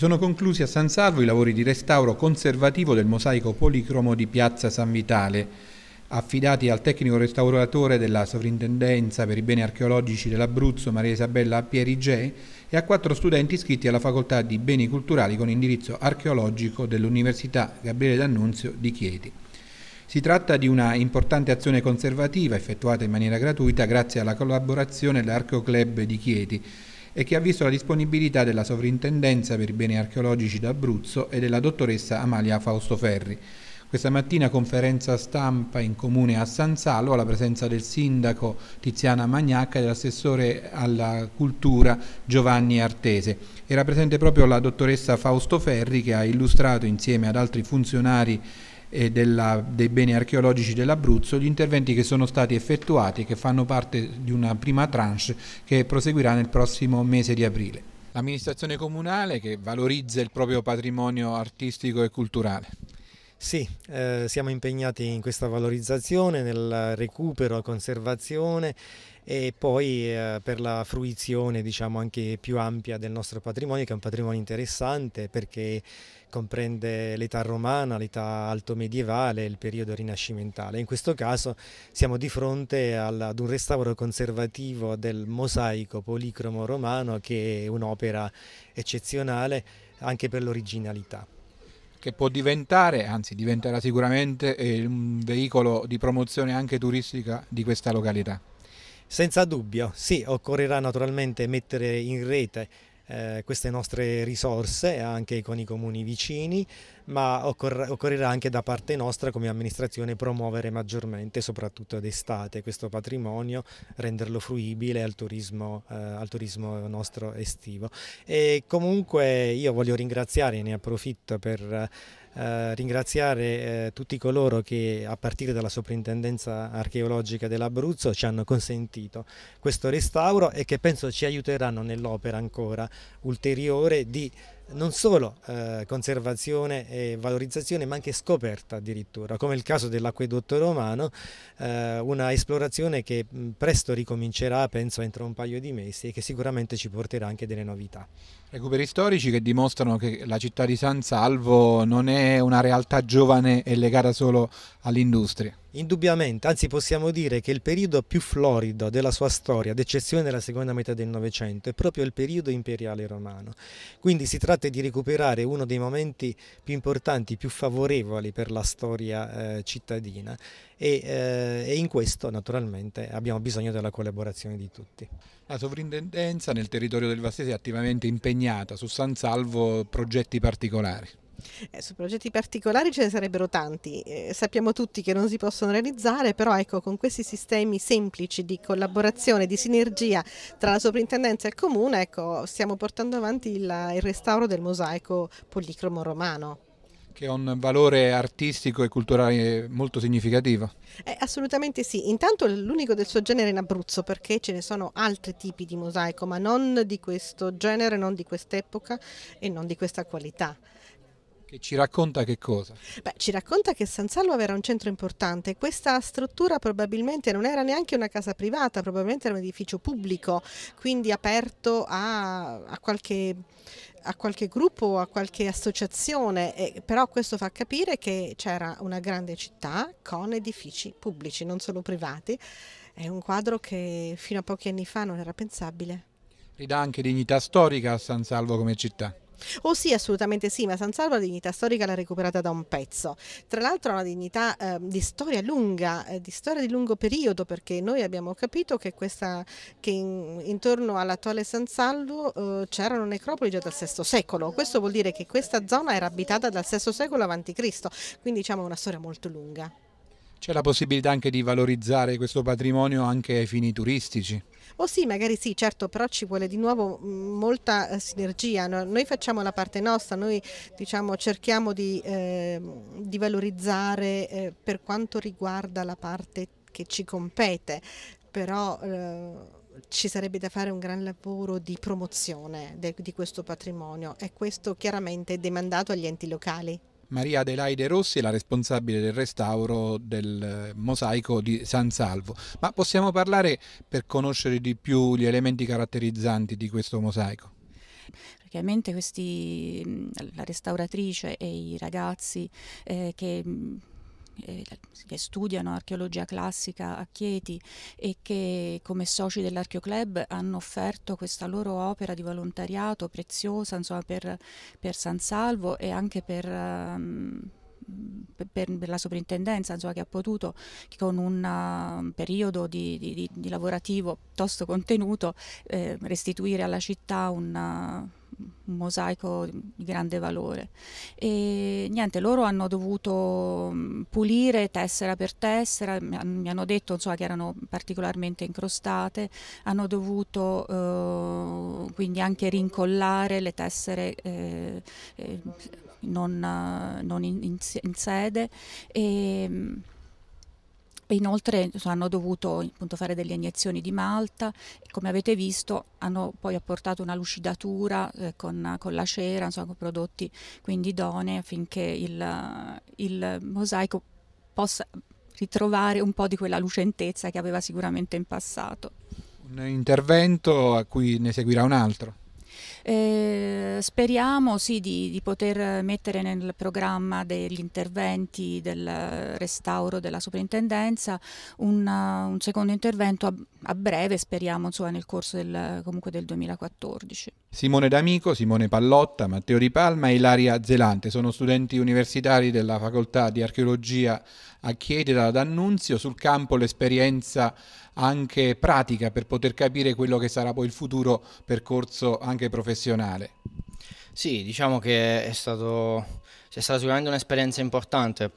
sono conclusi a San Salvo i lavori di restauro conservativo del mosaico policromo di Piazza San Vitale, affidati al tecnico restauratore della Sovrintendenza per i beni archeologici dell'Abruzzo Maria Isabella Pierigé e a quattro studenti iscritti alla Facoltà di Beni Culturali con indirizzo archeologico dell'Università Gabriele D'Annunzio di Chieti. Si tratta di una importante azione conservativa effettuata in maniera gratuita grazie alla collaborazione dell'Archeoclub di Chieti, e che ha visto la disponibilità della Sovrintendenza per i beni archeologici d'Abruzzo e della dottoressa Amalia Faustoferri. Questa mattina conferenza stampa in comune a San Salvo alla presenza del sindaco Tiziana Magnacca e dell'assessore alla cultura Giovanni Artese. Era presente proprio la dottoressa Fausto Ferri che ha illustrato insieme ad altri funzionari e della, dei beni archeologici dell'Abruzzo, gli interventi che sono stati effettuati e che fanno parte di una prima tranche che proseguirà nel prossimo mese di aprile. L'amministrazione comunale che valorizza il proprio patrimonio artistico e culturale. Sì, eh, siamo impegnati in questa valorizzazione, nel recupero, e conservazione e poi eh, per la fruizione diciamo anche più ampia del nostro patrimonio che è un patrimonio interessante perché comprende l'età romana, l'età altomedievale e il periodo rinascimentale. In questo caso siamo di fronte al, ad un restauro conservativo del mosaico policromo romano che è un'opera eccezionale anche per l'originalità che può diventare, anzi diventerà sicuramente, eh, un veicolo di promozione anche turistica di questa località. Senza dubbio, sì, occorrerà naturalmente mettere in rete eh, queste nostre risorse anche con i comuni vicini, ma occor occorrerà anche da parte nostra come amministrazione promuovere maggiormente, soprattutto d'estate, questo patrimonio, renderlo fruibile al turismo, eh, al turismo nostro estivo. E comunque io voglio ringraziare, ne approfitto per eh, ringraziare eh, tutti coloro che a partire dalla soprintendenza archeologica dell'Abruzzo ci hanno consentito questo restauro e che penso ci aiuteranno nell'opera ancora ulteriore di non solo eh, conservazione e valorizzazione ma anche scoperta addirittura, come il caso dell'acquedotto romano, eh, una esplorazione che mm, presto ricomincerà penso entro un paio di mesi e che sicuramente ci porterà anche delle novità. Recuperi storici che dimostrano che la città di San Salvo non è una realtà giovane e legata solo all'industria. Indubbiamente, anzi possiamo dire che il periodo più florido della sua storia, ad eccezione della seconda metà del Novecento, è proprio il periodo imperiale romano. Quindi si tratta di recuperare uno dei momenti più importanti, più favorevoli per la storia eh, cittadina e, eh, e in questo naturalmente abbiamo bisogno della collaborazione di tutti. La sovrintendenza nel territorio del Vastese è attivamente impegnata su San Salvo progetti particolari. Eh, su progetti particolari ce ne sarebbero tanti, eh, sappiamo tutti che non si possono realizzare, però ecco, con questi sistemi semplici di collaborazione, di sinergia tra la soprintendenza e il comune, ecco, stiamo portando avanti il, il restauro del mosaico policromo romano che ha un valore artistico e culturale molto significativo. Eh, assolutamente sì, intanto l'unico del suo genere in Abruzzo perché ce ne sono altri tipi di mosaico, ma non di questo genere, non di quest'epoca e non di questa qualità. Che ci racconta che cosa? Beh, ci racconta che San Salvo era un centro importante. Questa struttura probabilmente non era neanche una casa privata, probabilmente era un edificio pubblico, quindi aperto a, a qualche a qualche gruppo a qualche associazione, eh, però questo fa capire che c'era una grande città con edifici pubblici, non solo privati. È un quadro che fino a pochi anni fa non era pensabile. Ridà anche dignità storica a San Salvo come città. Oh sì, assolutamente sì, ma San Salvo la dignità storica l'ha recuperata da un pezzo. Tra l'altro è una dignità eh, di storia lunga, eh, di storia di lungo periodo, perché noi abbiamo capito che, questa, che in, intorno all'attuale San Salvo eh, c'erano necropoli già dal VI secolo. Questo vuol dire che questa zona era abitata dal VI secolo a.C., quindi diciamo una storia molto lunga. C'è la possibilità anche di valorizzare questo patrimonio anche ai fini turistici? Oh sì, magari sì, certo, però ci vuole di nuovo molta eh, sinergia. Noi facciamo la parte nostra, noi diciamo, cerchiamo di, eh, di valorizzare eh, per quanto riguarda la parte che ci compete, però... Eh, ci sarebbe da fare un gran lavoro di promozione de, di questo patrimonio e questo chiaramente è demandato agli enti locali. Maria Adelaide Rossi è la responsabile del restauro del eh, mosaico di San Salvo, ma possiamo parlare per conoscere di più gli elementi caratterizzanti di questo mosaico? Praticamente questi, mm, la restauratrice e i ragazzi eh, che mm, eh, che studiano archeologia classica a Chieti e che come soci dell'Archeoclub hanno offerto questa loro opera di volontariato preziosa insomma, per, per, San Salvo e anche per... Um, per, per, la soprintendenza insomma, che ha potuto con un uh, periodo di, di, di, lavorativo piuttosto contenuto eh, restituire alla città una, mosaico di grande valore. E niente, loro hanno dovuto mm, pulire tessera per tessera, mi hanno detto insomma, che erano particolarmente incrostate, hanno dovuto eh, quindi anche rincollare le tessere eh, eh, non, non, in, in, in sede. E, mm, inoltre hanno dovuto appunto, fare delle iniezioni di malta e come avete visto hanno poi apportato una lucidatura eh, con, con, la cera, insomma con prodotti quindi idonei affinché il, il mosaico possa ritrovare un po' di quella lucentezza che aveva sicuramente in passato. Un intervento a cui ne seguirà un altro. Eh, speriamo sì, di, di, poter mettere nel programma degli interventi del restauro della soprintendenza un, un secondo intervento a, a breve, speriamo insomma, nel corso del, del 2014. Simone D'Amico, Simone Pallotta, Matteo Di Palma e Ilaria Zelante sono studenti universitari della facoltà di archeologia a Chiede dalla D'Annunzio. Sul campo l'esperienza anche pratica per poter capire quello che sarà poi il futuro percorso anche professionale. Sì, diciamo che è, stato, è stata sicuramente un'esperienza importante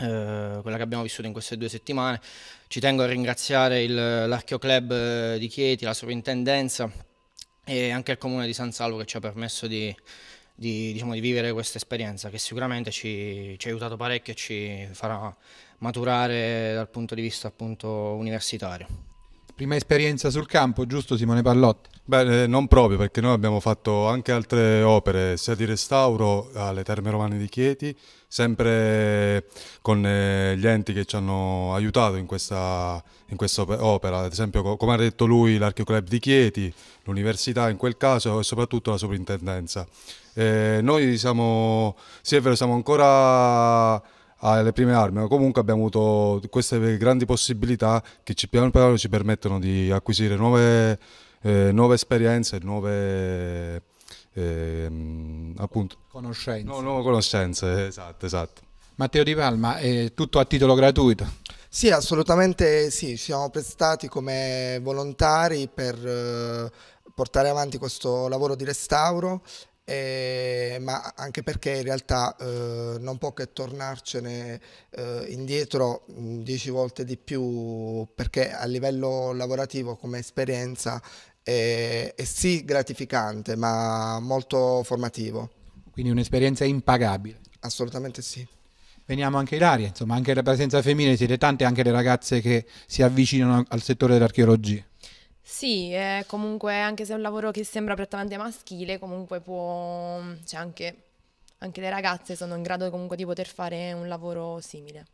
eh, quella che abbiamo vissuto in queste due settimane. Ci tengo a ringraziare l'Archeo Club eh, di Chieti, la sovrintendenza e anche il comune di San Salvo che ci ha permesso di, di, diciamo, di vivere questa esperienza che sicuramente ci, ci, ha aiutato parecchio e ci farà maturare dal punto di vista appunto universitario. Prima esperienza sul campo, giusto Simone Pallotti? Beh, eh, non proprio, perché noi abbiamo fatto anche altre opere, sia di restauro alle Terme Romane di Chieti, sempre con eh, gli enti che ci hanno aiutato in questa, in questa opera, ad esempio, come ha detto lui, l'Archeoclub di Chieti, l'università in quel caso e soprattutto la soprintendenza. Eh, noi siamo, sì è vero, siamo ancora alle ah, prime armi, ma comunque abbiamo avuto queste grandi possibilità che ci, piano piano ci permettono di acquisire nuove, eh, nuove esperienze, nuove eh, appunto, conoscenze. No, nuove conoscenze, esatto, esatto. Matteo Di Palma, è tutto a titolo gratuito? Sì, assolutamente sì, ci siamo prestati come volontari per... Eh, portare avanti questo lavoro di restauro eh, ma anche perché in realtà eh, non può che tornarcene eh, indietro mm, dieci volte di più perché a livello lavorativo come esperienza è, è sì gratificante ma molto formativo. Quindi un'esperienza impagabile. Assolutamente sì. Veniamo anche in aria, insomma, anche la presenza femminile siete tante anche le ragazze che si avvicinano al settore dell'archeologia. Sì, eh, comunque anche se è un lavoro che sembra prettamente maschile, comunque può, mm, cioè anche, anche le ragazze sono in grado comunque di poter fare un lavoro simile.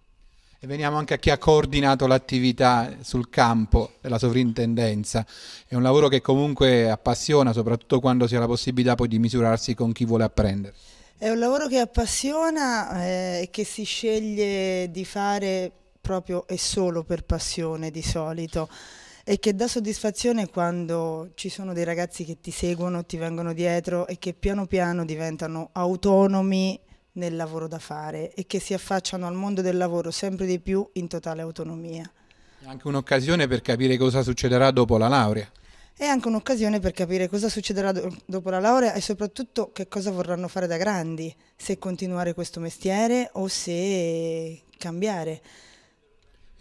E veniamo anche a chi ha coordinato l'attività sul campo della sovrintendenza. È un lavoro che comunque appassiona, soprattutto quando si ha la possibilità poi di misurarsi con chi vuole apprendere. È un lavoro che appassiona eh, e eh, che si sceglie di fare proprio e solo per passione di solito e che dà soddisfazione quando ci sono dei ragazzi che ti seguono, ti vengono dietro e che piano piano diventano autonomi nel lavoro da fare e che si affacciano al mondo del lavoro sempre di più in totale autonomia. È anche un'occasione per capire cosa succederà dopo la laurea. È anche un'occasione per capire cosa succederà do dopo la laurea e soprattutto che cosa vorranno fare da grandi, se continuare questo mestiere o se cambiare.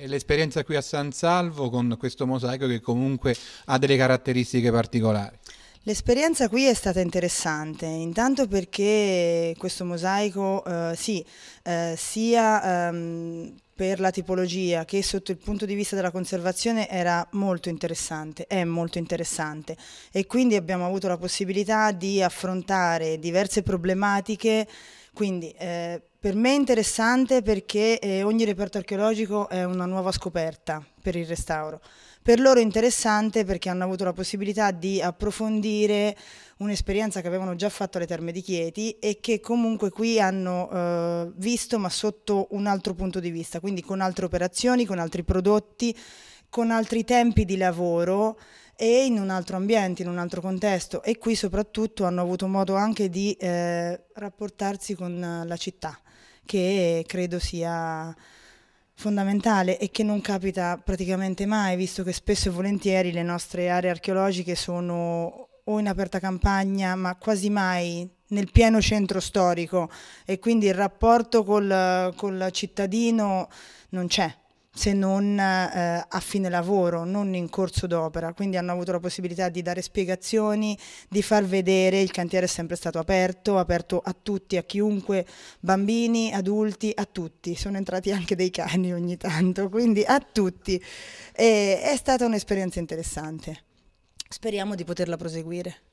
E l'esperienza qui a San Salvo con questo mosaico che comunque ha delle caratteristiche particolari. L'esperienza qui è stata interessante, intanto perché questo mosaico eh, sì, eh, sia ehm, per la tipologia che sotto il punto di vista della conservazione era molto interessante, è molto interessante e quindi abbiamo avuto la possibilità di affrontare diverse problematiche, quindi eh, per me è interessante perché eh, ogni reperto archeologico è una nuova scoperta per il restauro. Per loro è interessante perché hanno avuto la possibilità di approfondire un'esperienza che avevano già fatto alle Terme di Chieti e che comunque qui hanno eh, visto ma sotto un altro punto di vista, quindi con altre operazioni, con altri prodotti, con altri tempi di lavoro e in un altro ambiente, in un altro contesto e qui soprattutto hanno avuto modo anche di eh, rapportarsi con la città che credo sia fondamentale e che non capita praticamente mai, visto che spesso e volentieri le nostre aree archeologiche sono o in aperta campagna, ma quasi mai nel pieno centro storico e quindi il rapporto col, col cittadino non c'è se non eh, a fine lavoro, non in corso d'opera, quindi hanno avuto la possibilità di dare spiegazioni, di far vedere, il cantiere è sempre stato aperto, aperto a tutti, a chiunque, bambini, adulti, a tutti, sono entrati anche dei cani ogni tanto, quindi a tutti. E è stata un'esperienza interessante, speriamo di poterla proseguire.